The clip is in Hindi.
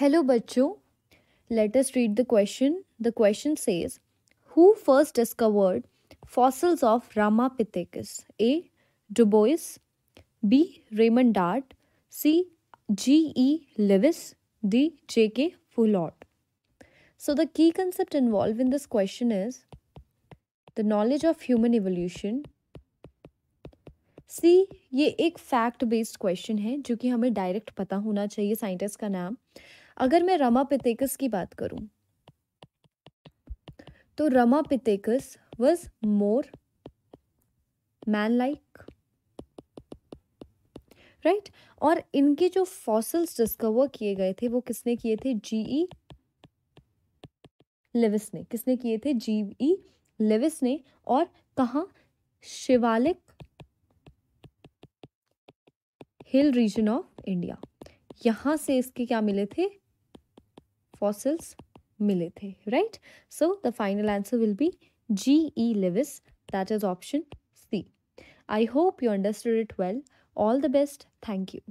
हेलो बच्चों let us read the question the question says who first discovered fossils of Ramapithecus A Dubois B Raymond Dart C G E Lewis D J K Fullot so the key concept involve in this question is the knowledge of human evolution see ये एक फैक्ट बेस्ड क्वेश्चन है जो कि हमें डायरेक्ट पता होना चाहिए साइंटिस्ट का नाम अगर मैं रमा पितेकस की बात करूं तो Ramapithecus was more man like right और इनके जो फॉसल्स डिस्कवर किए गए थे वो किसने किए थे जीई लेविस e ने किसने किए थे जीई लेविस e ने और कहा Shivalik hill region of India यहां से इसके क्या मिले थे fossils mile right? So the final answer will be G.E. Lewis, that is option C. I hope you understood it well. All the best. Thank you.